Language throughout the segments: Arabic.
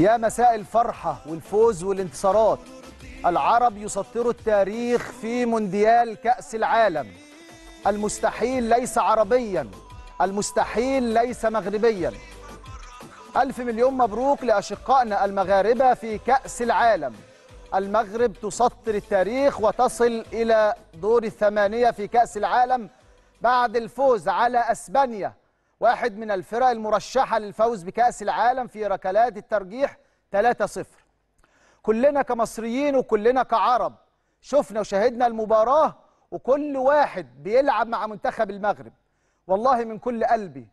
يا مساء الفرحة والفوز والانتصارات العرب يسطروا التاريخ في مونديال كأس العالم المستحيل ليس عربيا المستحيل ليس مغربيا ألف مليون مبروك لأشقائنا المغاربة في كأس العالم المغرب تسطر التاريخ وتصل إلى دور الثمانية في كأس العالم بعد الفوز على أسبانيا واحد من الفرق المرشحة للفوز بكأس العالم في ركلات الترجيح 3-0 كلنا كمصريين وكلنا كعرب شفنا وشاهدنا المباراة وكل واحد بيلعب مع منتخب المغرب والله من كل قلبي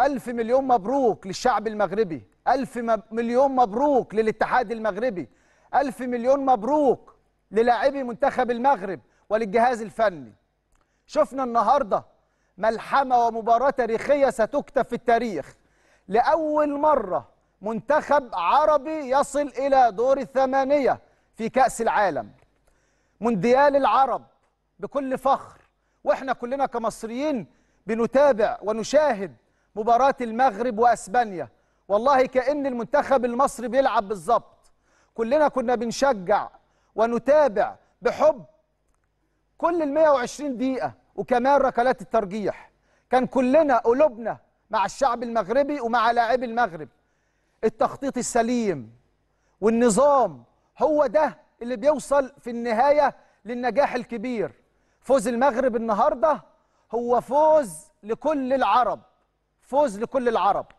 ألف مليون مبروك للشعب المغربي ألف مليون مبروك للاتحاد المغربي ألف مليون مبروك للاعبي منتخب المغرب وللجهاز الفني شفنا النهارده ملحمة ومباراة تاريخية ستكتب في التاريخ لأول مرة منتخب عربي يصل إلى دور الثمانية في كأس العالم مونديال العرب بكل فخر وإحنا كلنا كمصريين بنتابع ونشاهد مباراة المغرب وأسبانيا والله كأن المنتخب المصري بيلعب بالظبط كلنا كنا بنشجع ونتابع بحب كل ال 120 دقيقة وكمان ركلات الترجيح كان كلنا قلوبنا مع الشعب المغربي ومع لاعبي المغرب التخطيط السليم والنظام هو ده اللي بيوصل في النهاية للنجاح الكبير فوز المغرب النهاردة هو فوز لكل العرب فوز لكل العرب